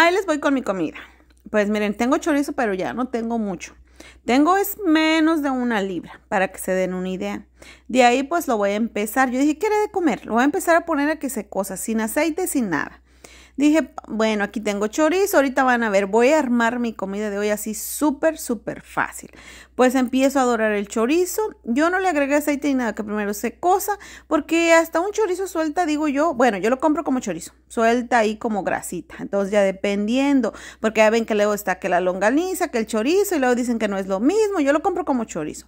Ahí les voy con mi comida. Pues miren, tengo chorizo, pero ya no tengo mucho. Tengo es menos de una libra, para que se den una idea. De ahí pues lo voy a empezar. Yo dije, ¿qué haré de comer? Lo voy a empezar a poner a que se cosa, sin aceite, sin nada. Dije, bueno, aquí tengo chorizo, ahorita van a ver, voy a armar mi comida de hoy así súper, súper fácil. Pues empiezo a dorar el chorizo. Yo no le agregué aceite ni nada, que primero se cosa, porque hasta un chorizo suelta, digo yo, bueno, yo lo compro como chorizo, suelta ahí como grasita. Entonces ya dependiendo, porque ya ven que luego está que la longaniza, que el chorizo, y luego dicen que no es lo mismo, yo lo compro como chorizo.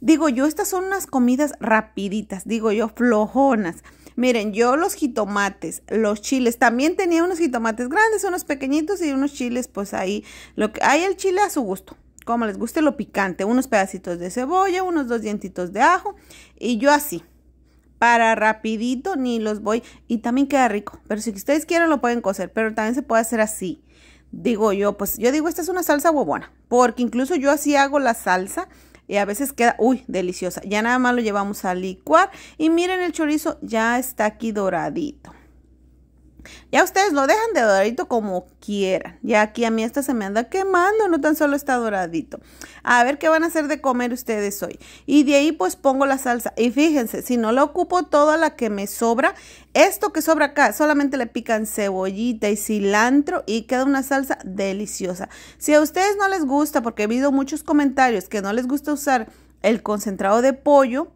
Digo yo, estas son unas comidas rapiditas, digo yo, flojonas. Miren, yo los jitomates, los chiles, también tenía unos jitomates grandes, unos pequeñitos y unos chiles, pues ahí, lo que, hay el chile a su gusto como les guste lo picante, unos pedacitos de cebolla, unos dos dientitos de ajo y yo así. Para rapidito ni los voy y también queda rico, pero si ustedes quieren lo pueden cocer, pero también se puede hacer así. Digo yo, pues yo digo, esta es una salsa huevona, porque incluso yo así hago la salsa y a veces queda, uy, deliciosa. Ya nada más lo llevamos a licuar y miren el chorizo ya está aquí doradito. Ya ustedes lo dejan de doradito como quieran. Ya aquí a mí esta se me anda quemando, no tan solo está doradito. A ver qué van a hacer de comer ustedes hoy. Y de ahí pues pongo la salsa. Y fíjense, si no la ocupo toda la que me sobra, esto que sobra acá, solamente le pican cebollita y cilantro y queda una salsa deliciosa. Si a ustedes no les gusta, porque he visto muchos comentarios que no les gusta usar el concentrado de pollo,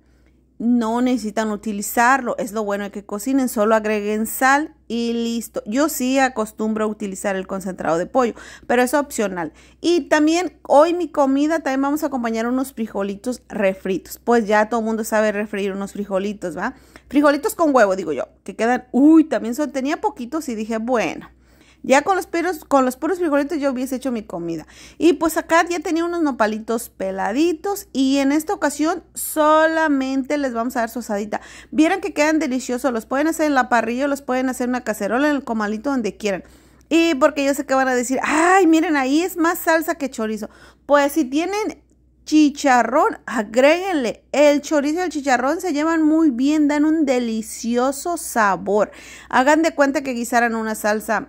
no necesitan utilizarlo. Es lo bueno de que cocinen, solo agreguen sal y listo. Yo sí acostumbro a utilizar el concentrado de pollo, pero es opcional. Y también hoy mi comida también vamos a acompañar unos frijolitos refritos. Pues ya todo el mundo sabe refreír unos frijolitos, ¿va? Frijolitos con huevo, digo yo, que quedan, uy, también son, tenía poquitos y dije, bueno, ya con los, peros, con los puros frijolitos yo hubiese hecho mi comida. Y pues acá ya tenía unos nopalitos peladitos y en esta ocasión solamente les vamos a dar su asadita. Vieran que quedan deliciosos, los pueden hacer en la parrilla, los pueden hacer en una cacerola, en el comalito, donde quieran. Y porque yo sé que van a decir, ay, miren, ahí es más salsa que chorizo. Pues si tienen chicharrón, agréguenle el chorizo y el chicharrón se llevan muy bien, dan un delicioso sabor. Hagan de cuenta que guisaran una salsa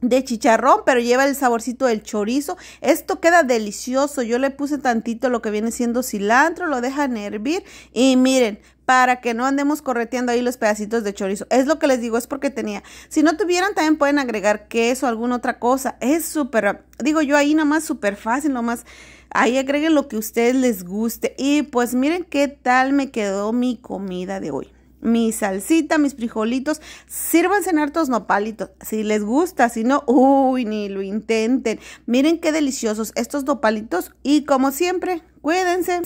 de chicharrón, pero lleva el saborcito del chorizo. Esto queda delicioso. Yo le puse tantito lo que viene siendo cilantro, lo dejan hervir y miren, para que no andemos correteando ahí los pedacitos de chorizo. Es lo que les digo, es porque tenía. Si no tuvieran, también pueden agregar queso o alguna otra cosa. Es súper, digo yo ahí más súper fácil, nomás ahí agreguen lo que a ustedes les guste. Y pues miren qué tal me quedó mi comida de hoy mi salsita, mis frijolitos, sírvanse en hartos nopalitos, si les gusta, si no, uy, ni lo intenten. Miren qué deliciosos estos nopalitos y como siempre, cuídense.